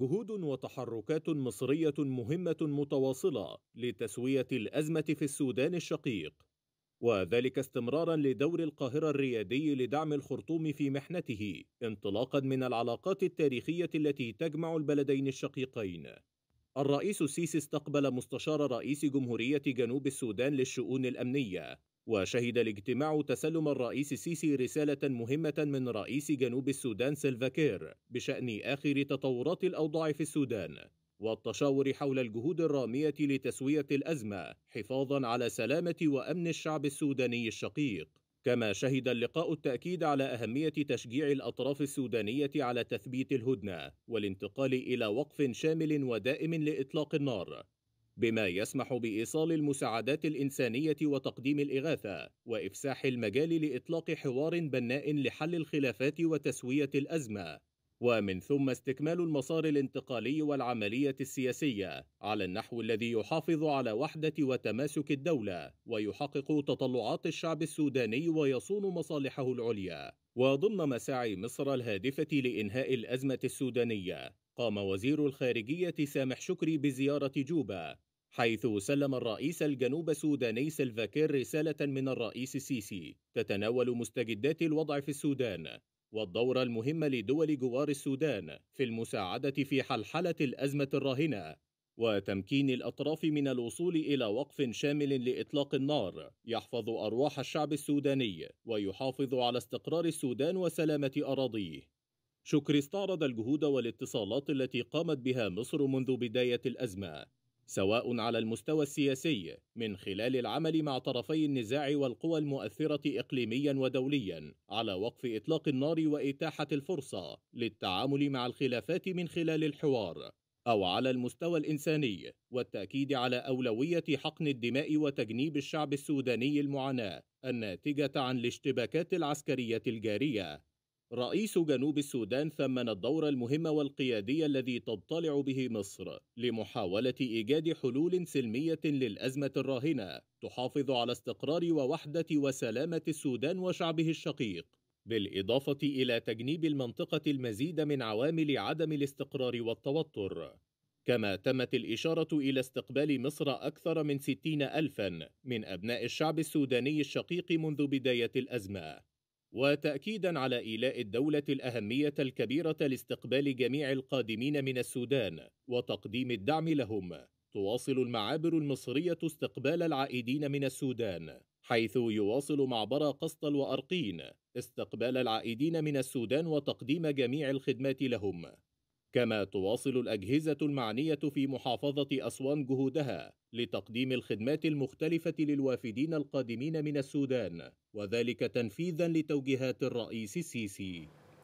جهود وتحركات مصرية مهمة متواصلة لتسوية الأزمة في السودان الشقيق، وذلك استمرارا لدور القاهرة الريادي لدعم الخرطوم في محنته، انطلاقا من العلاقات التاريخية التي تجمع البلدين الشقيقين. الرئيس السيسي استقبل مستشار رئيس جمهورية جنوب السودان للشؤون الأمنية وشهد الاجتماع تسلم الرئيس السيسي رسالة مهمة من رئيس جنوب السودان سلفاكير بشأن آخر تطورات الأوضاع في السودان والتشاور حول الجهود الرامية لتسوية الأزمة حفاظا على سلامة وأمن الشعب السوداني الشقيق كما شهد اللقاء التأكيد على أهمية تشجيع الأطراف السودانية على تثبيت الهدنة والانتقال إلى وقف شامل ودائم لإطلاق النار بما يسمح بايصال المساعدات الانسانيه وتقديم الاغاثه وافساح المجال لاطلاق حوار بناء لحل الخلافات وتسويه الازمه ومن ثم استكمال المسار الانتقالي والعمليه السياسيه على النحو الذي يحافظ على وحده وتماسك الدوله ويحقق تطلعات الشعب السوداني ويصون مصالحه العليا وضمن مساعي مصر الهادفه لانهاء الازمه السودانيه قام وزير الخارجية سامح شكري بزيارة جوبا حيث سلم الرئيس الجنوب السوداني سلفاكير رسالة من الرئيس السيسي تتناول مستجدات الوضع في السودان والدور المهم لدول جوار السودان في المساعدة في حلحلة الأزمة الراهنة وتمكين الأطراف من الوصول إلى وقف شامل لإطلاق النار يحفظ أرواح الشعب السوداني ويحافظ على استقرار السودان وسلامة أراضيه شكري استعرض الجهود والاتصالات التي قامت بها مصر منذ بداية الأزمة سواء على المستوى السياسي من خلال العمل مع طرفي النزاع والقوى المؤثرة إقليميا ودوليا على وقف إطلاق النار وإتاحة الفرصة للتعامل مع الخلافات من خلال الحوار أو على المستوى الإنساني والتأكيد على أولوية حقن الدماء وتجنيب الشعب السوداني المعاناة الناتجة عن الاشتباكات العسكرية الجارية رئيس جنوب السودان ثمن الدور المهم والقيادي الذي تضطلع به مصر لمحاولة إيجاد حلول سلمية للأزمة الراهنة تحافظ على استقرار ووحدة وسلامة السودان وشعبه الشقيق بالإضافة إلى تجنيب المنطقة المزيد من عوامل عدم الاستقرار والتوتر كما تمت الإشارة إلى استقبال مصر أكثر من ستين ألفا من أبناء الشعب السوداني الشقيق منذ بداية الأزمة وتأكيدا على إيلاء الدولة الأهمية الكبيرة لاستقبال جميع القادمين من السودان وتقديم الدعم لهم تواصل المعابر المصرية استقبال العائدين من السودان حيث يواصل معبر قسطل وأرقين استقبال العائدين من السودان وتقديم جميع الخدمات لهم كما تواصل الأجهزة المعنية في محافظة أسوان جهودها لتقديم الخدمات المختلفة للوافدين القادمين من السودان وذلك تنفيذا لتوجيهات الرئيس السيسي